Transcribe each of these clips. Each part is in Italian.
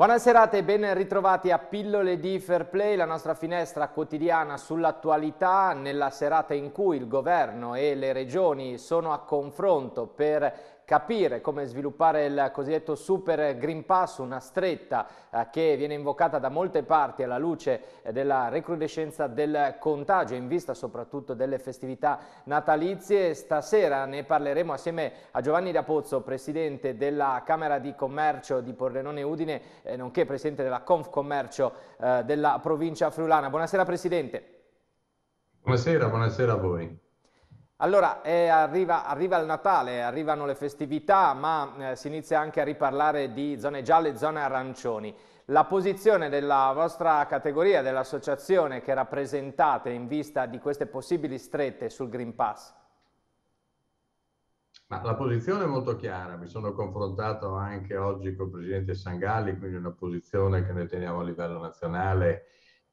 Buonasera e ben ritrovati a Pillole di Fair Play, la nostra finestra quotidiana sull'attualità nella serata in cui il governo e le regioni sono a confronto per capire come sviluppare il cosiddetto Super Green Pass, una stretta eh, che viene invocata da molte parti alla luce della recrudescenza del contagio in vista soprattutto delle festività natalizie. Stasera ne parleremo assieme a Giovanni D'Apozzo, presidente della Camera di Commercio di Pordenone Udine, eh, nonché presidente della Confcommercio eh, della provincia friulana. Buonasera Presidente. Buonasera, buonasera a voi. Allora eh, arriva, arriva, il Natale, arrivano le festività, ma eh, si inizia anche a riparlare di zone gialle e zone arancioni. La posizione della vostra categoria, dell'associazione che rappresentate in vista di queste possibili strette sul Green Pass? Ma la posizione è molto chiara, mi sono confrontato anche oggi col Presidente Sangalli, quindi una posizione che noi teniamo a livello nazionale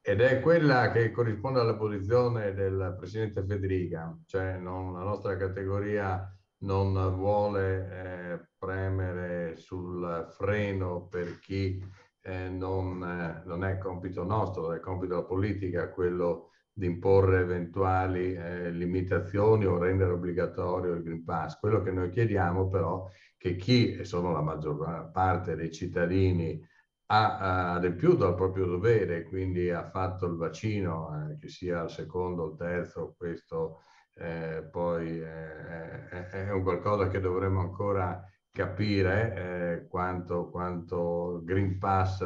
ed è quella che corrisponde alla posizione del presidente Federica, cioè non, la nostra categoria non vuole eh, premere sul freno per chi eh, non, eh, non, è compito nostro, è compito della politica quello di imporre eventuali eh, limitazioni o rendere obbligatorio il Green Pass. Quello che noi chiediamo però è che chi, e sono la maggior parte dei cittadini, ha adempiuto al proprio dovere, quindi ha fatto il vaccino, eh, che sia il secondo o il terzo, questo eh, poi eh, è un qualcosa che dovremo ancora capire eh, quanto, quanto Green Pass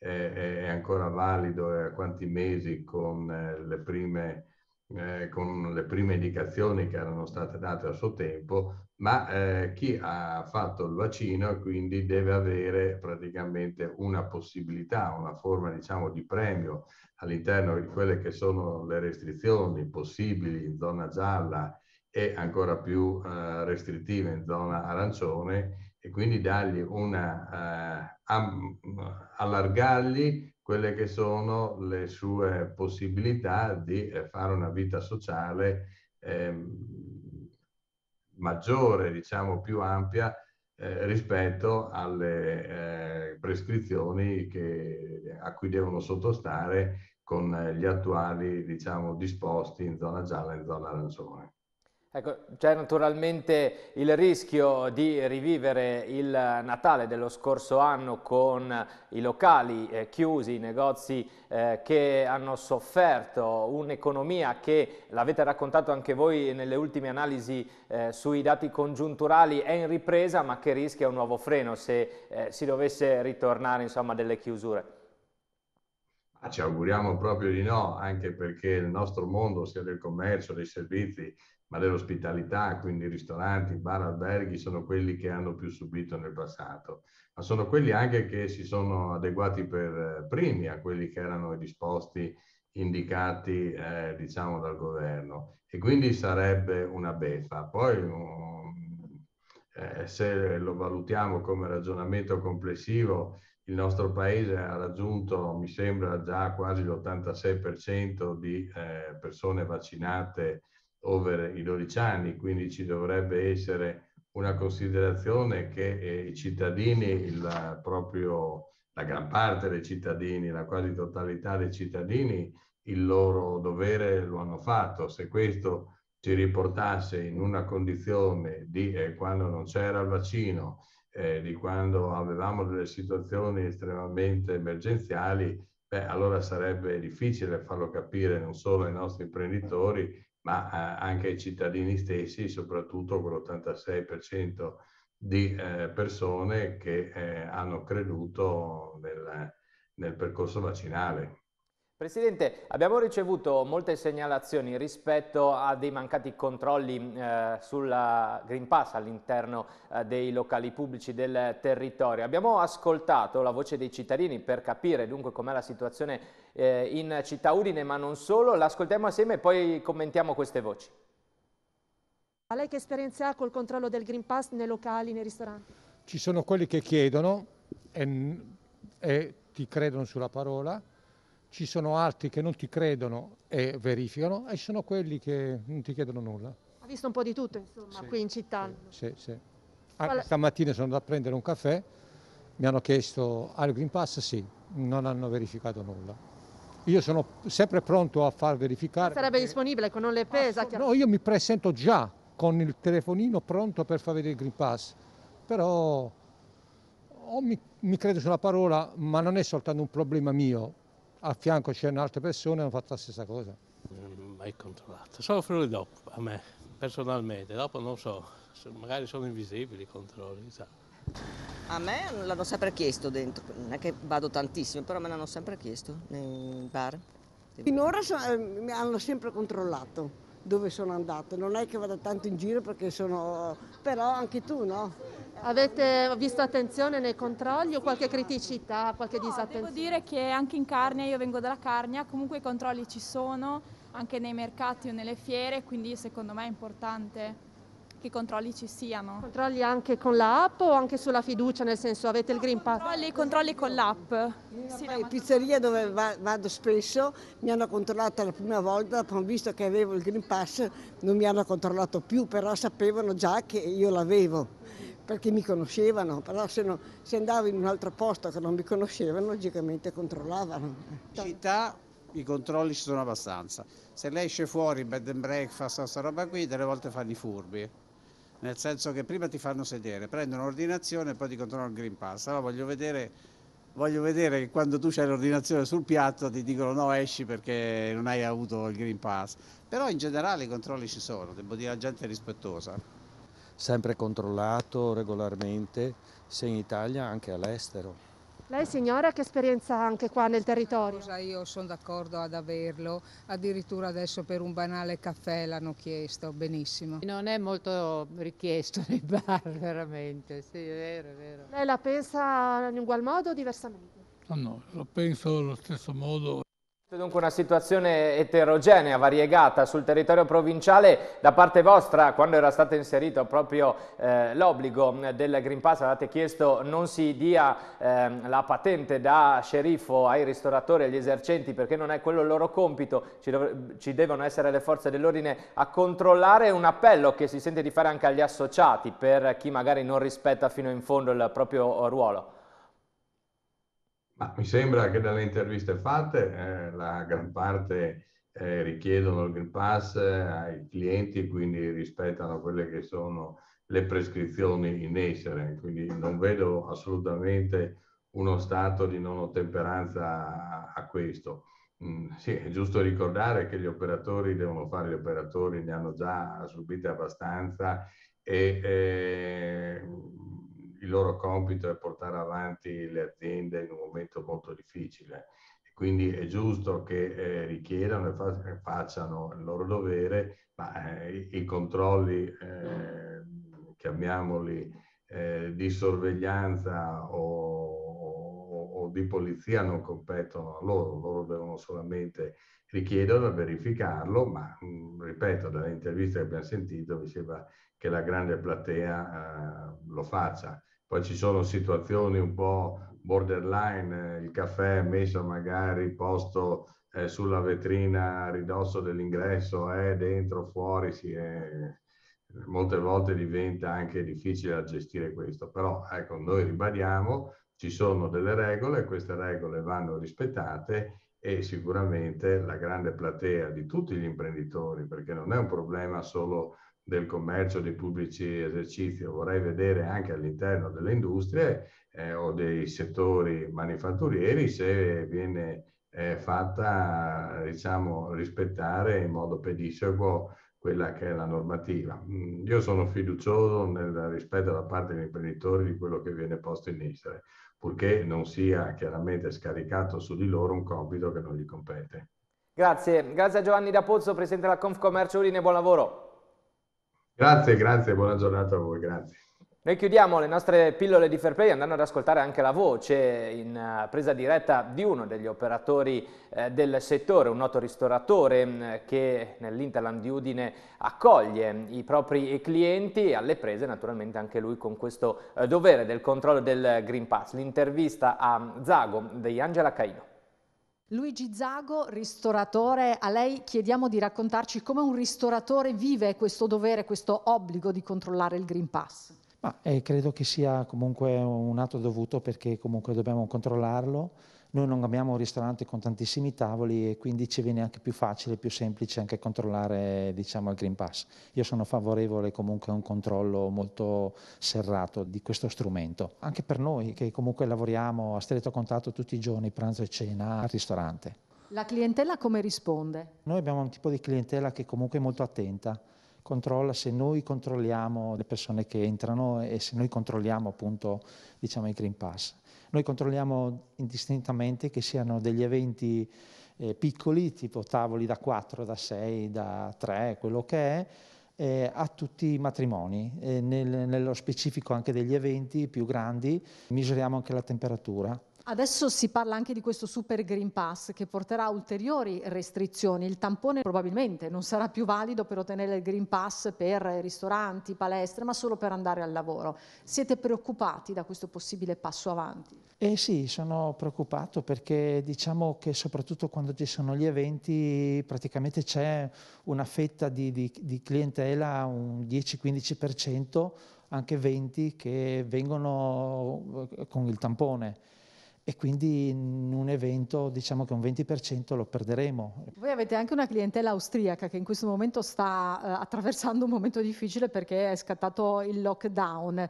è ancora valido e a quanti mesi con eh, le prime... Eh, con le prime indicazioni che erano state date a suo tempo, ma eh, chi ha fatto il vaccino quindi deve avere praticamente una possibilità, una forma diciamo di premio all'interno di quelle che sono le restrizioni possibili in zona gialla e ancora più eh, restrittive in zona arancione e quindi dargli una, eh, am, allargargli quelle che sono le sue possibilità di eh, fare una vita sociale ehm, maggiore, diciamo più ampia eh, rispetto alle eh, prescrizioni che, a cui devono sottostare con eh, gli attuali diciamo, disposti in zona gialla e in zona arancione. Ecco, c'è naturalmente il rischio di rivivere il Natale dello scorso anno con i locali eh, chiusi, i negozi eh, che hanno sofferto, un'economia che, l'avete raccontato anche voi nelle ultime analisi eh, sui dati congiunturali, è in ripresa ma che rischia un nuovo freno se eh, si dovesse ritornare insomma, delle chiusure. Ci auguriamo proprio di no, anche perché il nostro mondo, sia del commercio, dei servizi, ma dell'ospitalità, quindi ristoranti, bar, alberghi, sono quelli che hanno più subito nel passato, ma sono quelli anche che si sono adeguati per eh, primi a quelli che erano i disposti indicati eh, diciamo dal governo e quindi sarebbe una beffa. Poi um, eh, se lo valutiamo come ragionamento complessivo, il nostro paese ha raggiunto, mi sembra, già quasi l'86% di eh, persone vaccinate over i 12 anni, quindi ci dovrebbe essere una considerazione che eh, i cittadini, la, proprio la gran parte dei cittadini, la quasi totalità dei cittadini, il loro dovere lo hanno fatto. Se questo ci riportasse in una condizione di eh, quando non c'era il vaccino, eh, di quando avevamo delle situazioni estremamente emergenziali, beh, allora sarebbe difficile farlo capire non solo ai nostri imprenditori, ma eh, anche ai cittadini stessi, soprattutto quell'86% di eh, persone che eh, hanno creduto nel, nel percorso vaccinale. Presidente, abbiamo ricevuto molte segnalazioni rispetto a dei mancati controlli eh, sulla Green Pass all'interno eh, dei locali pubblici del territorio. Abbiamo ascoltato la voce dei cittadini per capire dunque com'è la situazione eh, in città Udine, ma non solo. L'ascoltiamo assieme e poi commentiamo queste voci. A lei che esperienza ha col controllo del Green Pass nei locali, nei ristoranti? Ci sono quelli che chiedono e, e ti credono sulla parola ci sono altri che non ti credono e verificano e ci sono quelli che non ti chiedono nulla. Ha visto un po' di tutto insomma sì, qui in città? Sì, sì. sì. Qual... Stamattina sono andato a prendere un caffè, mi hanno chiesto al Green Pass, sì, non hanno verificato nulla. Io sono sempre pronto a far verificare. Sarebbe disponibile, con le pesa? Ah, no, io mi presento già con il telefonino pronto per far vedere il Green Pass, però o mi, mi credo sulla parola, ma non è soltanto un problema mio, a fianco c'erano altre persone e hanno fatto la stessa cosa. Non mai controllato, soffro dopo, a me, personalmente, dopo non so, magari sono invisibili i controlli, sa. A me l'hanno sempre chiesto dentro, non è che vado tantissimo, però me l'hanno sempre chiesto nei bar. Finora so, eh, mi hanno sempre controllato dove sono andato, non è che vado tanto in giro perché sono... però anche tu no? Avete visto attenzione nei controlli o qualche criticità, qualche no, disattenzione? Devo dire che anche in Carnia, io vengo dalla Carnia, comunque i controlli ci sono, anche nei mercati o nelle fiere, quindi secondo me è importante che i controlli ci siano. Controlli anche con l'app o anche sulla fiducia, nel senso avete no, il Green Pass? Controlli, controlli con l'app. Sì, la in pizzeria dove va, vado spesso mi hanno controllato la prima volta, hanno visto che avevo il Green Pass, non mi hanno controllato più, però sapevano già che io l'avevo perché mi conoscevano, però se, no, se andavo in un altro posto che non mi conoscevano, logicamente controllavano. In città i controlli ci sono abbastanza. Se lei esce fuori, bed and breakfast, questa roba qui, delle volte fanno i furbi. Nel senso che prima ti fanno sedere, prendono l'ordinazione e poi ti controllano il Green Pass. Allora voglio vedere voglio vedere che quando tu hai l'ordinazione sul piatto ti dicono no esci perché non hai avuto il Green Pass. Però in generale i controlli ci sono, devo dire la gente è rispettosa sempre controllato regolarmente, sia in Italia anche all'estero. Lei signora che esperienza ha anche qua nel territorio? io sono d'accordo ad averlo, addirittura adesso per un banale caffè l'hanno chiesto, benissimo. Non è molto richiesto nei bar veramente, sì è vero, è vero. Lei la pensa in ugual modo o diversamente? No, no, lo penso allo stesso modo. Dunque una situazione eterogenea, variegata sul territorio provinciale, da parte vostra quando era stato inserito proprio eh, l'obbligo del Green Pass avete chiesto non si dia eh, la patente da sceriffo ai ristoratori e agli esercenti perché non è quello il loro compito, ci, ci devono essere le forze dell'ordine a controllare un appello che si sente di fare anche agli associati per chi magari non rispetta fino in fondo il proprio ruolo. Ma mi sembra che dalle interviste fatte eh, la gran parte eh, richiedono il Green Pass eh, ai clienti, quindi rispettano quelle che sono le prescrizioni in essere, quindi non vedo assolutamente uno stato di non ottemperanza a, questo. Mm, sì, è giusto ricordare che gli operatori devono fare gli operatori, ne hanno già subite abbastanza e eh, il loro compito è portare avanti le aziende in un momento molto difficile quindi è giusto che eh, richiedano e fa facciano il loro dovere, ma eh, i, controlli, eh, chiamiamoli, eh, di sorveglianza o o di polizia non competono a loro, loro devono solamente richiederlo, verificarlo, ma mh, ripeto, dalle interviste che abbiamo sentito mi sembra che la grande platea eh, lo faccia. Poi ci sono situazioni un po' borderline, eh, il caffè messo magari posto eh, sulla vetrina a ridosso dell'ingresso, è dentro, fuori, si è molte volte diventa anche difficile da gestire questo, però ecco, noi ribadiamo, ci sono delle regole, queste regole vanno rispettate e sicuramente la grande platea di tutti gli imprenditori, perché non è un problema solo del commercio dei pubblici esercizi, vorrei vedere anche all'interno delle industrie eh, o dei settori manifatturieri se viene eh, fatta diciamo, rispettare in modo pedissequo quella che è la normativa. Mm, io sono fiducioso nel rispetto da parte degli imprenditori di quello che viene posto in essere, purché non sia chiaramente scaricato su di loro un compito che non gli compete. Grazie, grazie a Giovanni da Pozzo, presidente della Confcommercio Udine, buon lavoro. Grazie, grazie, buona giornata a voi, grazie. Noi chiudiamo le nostre pillole di fair play andando ad ascoltare anche la voce in eh, presa diretta di uno degli operatori eh, del settore, un noto ristoratore mm, che nell'Interland di Udine accoglie mm, i propri clienti e alle prese naturalmente anche lui con questo eh, dovere del controllo del Green Pass. L'intervista a Zago di Angela Caino. Luigi Zago, ristoratore, a lei chiediamo di raccontarci come un ristoratore vive questo dovere, questo obbligo di controllare il Green Pass. Ma eh, credo che sia comunque un atto dovuto perché comunque dobbiamo controllarlo. Noi non abbiamo un ristorante con tantissimi tavoli e quindi ci viene anche più facile, più semplice anche controllare diciamo, il Green Pass. Io sono favorevole comunque a un controllo molto serrato di questo strumento, anche per noi che comunque lavoriamo a stretto contatto tutti i giorni, pranzo e cena al ristorante. La clientela come risponde? Noi abbiamo un tipo di clientela che comunque è molto attenta controlla se noi controlliamo le persone che entrano e se noi controlliamo appunto diciamo, i Green Pass. Noi controlliamo indistintamente che siano degli eventi eh, piccoli, tipo tavoli da 4, da 6, da 3, quello che è, eh, a tutti i matrimoni, eh, nel, nello specifico anche degli eventi più grandi, misuriamo anche la temperatura Adesso si parla anche di questo Super Green Pass che porterà ulteriori restrizioni. Il tampone probabilmente non sarà più valido per ottenere il Green Pass per ristoranti, palestre, ma solo per andare al lavoro. Siete preoccupati da questo possibile passo avanti? Eh sì, sono preoccupato perché diciamo che soprattutto quando ci sono gli eventi praticamente c'è una fetta di, di, di clientela, un 10-15%, anche 20% che vengono eh, con il tampone e quindi in un evento diciamo che un 20% lo perderemo. Voi avete anche una clientela austriaca che in questo momento sta eh, attraversando un momento difficile perché è scattato il lockdown.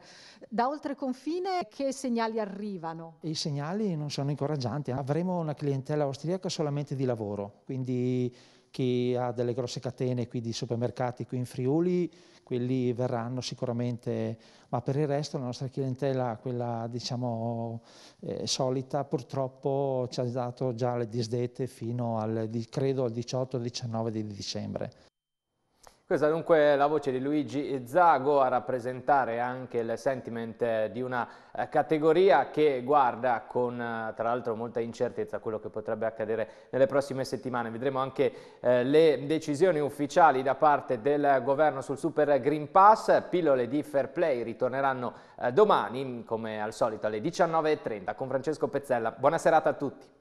Da oltre confine che segnali arrivano? I segnali non sono incoraggianti, avremo una clientela austriaca solamente di lavoro, quindi chi ha delle grosse catene qui di supermercati qui in Friuli, quelli verranno sicuramente, ma per il resto la nostra clientela, quella diciamo eh, solita, purtroppo ci ha dato già le disdette fino al, credo al 18-19 di dicembre. Questa dunque è la voce di Luigi Zago a rappresentare anche il sentiment eh, di una eh, categoria che guarda con eh, tra l'altro molta incertezza quello che potrebbe accadere nelle prossime settimane. Vedremo anche le decisioni ufficiali da parte del governo sul Super Green Pass, pillole di fair play ritorneranno domani come al solito alle 19.30 con Francesco Pezzella. Buona serata a tutti.